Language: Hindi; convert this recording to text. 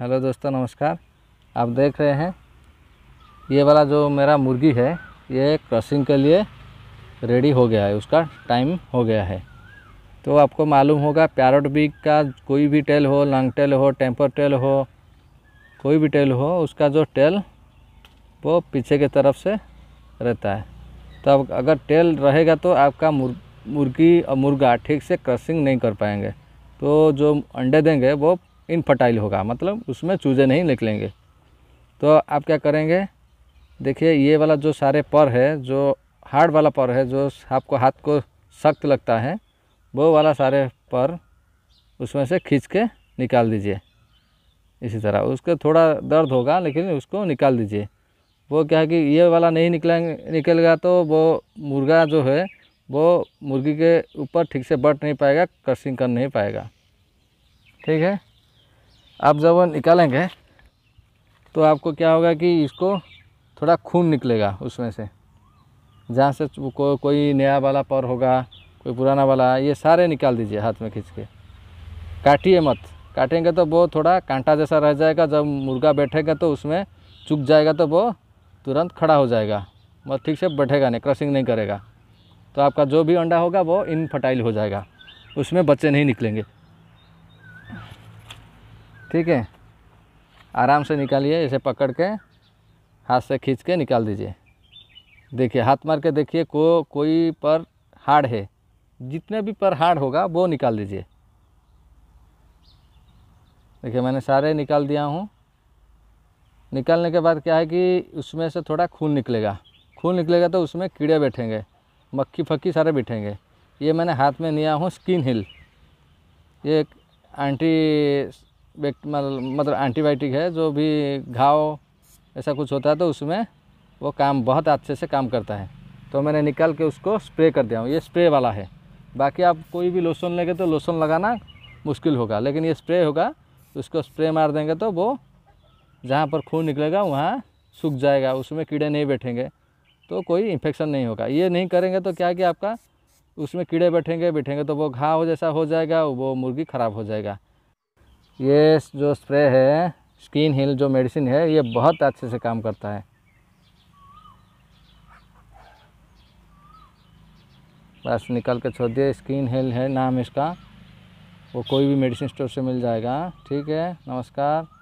हेलो दोस्तों नमस्कार आप देख रहे हैं ये वाला जो मेरा मुर्गी है ये क्रॉसिंग के लिए रेडी हो गया है उसका टाइम हो गया है तो आपको मालूम होगा प्यारट बीग का कोई भी टेल हो लॉन्ग टेल हो टेम्पर टेल हो कोई भी टेल हो उसका जो टेल वो पीछे की तरफ से रहता है तो अगर टेल रहेगा तो आपका मुर, मुर्गी और मुर्गा ठीक से क्रसिंग नहीं कर पाएंगे तो जो अंडे देंगे वो इनफर्टाइल होगा मतलब उसमें चूजे नहीं निकलेंगे तो आप क्या करेंगे देखिए ये वाला जो सारे पर है जो हार्ड वाला पर है जो आपको हाथ को सख्त लगता है वो वाला सारे पर उसमें से खींच के निकाल दीजिए इसी तरह उसके थोड़ा दर्द होगा लेकिन उसको निकाल दीजिए वो क्या है कि ये वाला नहीं निकलेंगे निकलेगा तो वो मुर्गा जो है वो मुर्गी के ऊपर ठीक से बढ़ नहीं पाएगा क्रसिंग कर नहीं पाएगा ठीक है आप जब निकालेंगे तो आपको क्या होगा कि इसको थोड़ा खून निकलेगा उसमें से जहाँ से को, कोई नया वाला पर होगा कोई पुराना वाला ये सारे निकाल दीजिए हाथ में खींच के काटिए मत काटेंगे तो वो थोड़ा कांटा जैसा रह जाएगा जब मुर्गा बैठेगा तो उसमें चुक जाएगा तो वो तुरंत खड़ा हो जाएगा मत ठीक से बैठेगा नहीं क्रॉसिंग नहीं करेगा तो आपका जो भी अंडा होगा वो इनफर्टाइल हो जाएगा उसमें बच्चे नहीं निकलेंगे ठीक है आराम से निकालिए इसे पकड़ के हाथ से खींच के निकाल दीजिए देखिए हाथ मार के देखिए को कोई पर हार्ड है जितने भी पर हार्ड होगा वो निकाल दीजिए देखिए मैंने सारे निकाल दिया हूँ निकालने के बाद क्या है कि उसमें से थोड़ा खून निकलेगा खून निकलेगा तो उसमें कीड़े बैठेंगे मक्खी फक्की सारे बैठेंगे ये मैंने हाथ में लिया हूँ स्किन हिल ये एक एंटी मतलब एंटीबायोटिक है जो भी घाव ऐसा कुछ होता है तो उसमें वो काम बहुत अच्छे से काम करता है तो मैंने निकाल के उसको स्प्रे कर दिया हूँ ये स्प्रे वाला है बाकी आप कोई भी लोशन लेंगे तो लोशन लगाना मुश्किल होगा लेकिन ये स्प्रे होगा उसको स्प्रे मार देंगे तो वो जहाँ पर खून निकलेगा वहाँ सूख जाएगा उसमें कीड़े नहीं बैठेंगे तो कोई इन्फेक्शन नहीं होगा ये नहीं करेंगे तो क्या कि आपका उसमें कीड़े बैठेंगे बैठेंगे तो वो घाव जैसा हो जाएगा वो मुर्गी ख़राब हो जाएगा ये जो स्प्रे है स्किन हिल जो मेडिसिन है ये बहुत अच्छे से काम करता है बस निकाल के छोड़ दिए स्किन हिल है नाम इसका वो कोई भी मेडिसिन स्टोर से मिल जाएगा ठीक है नमस्कार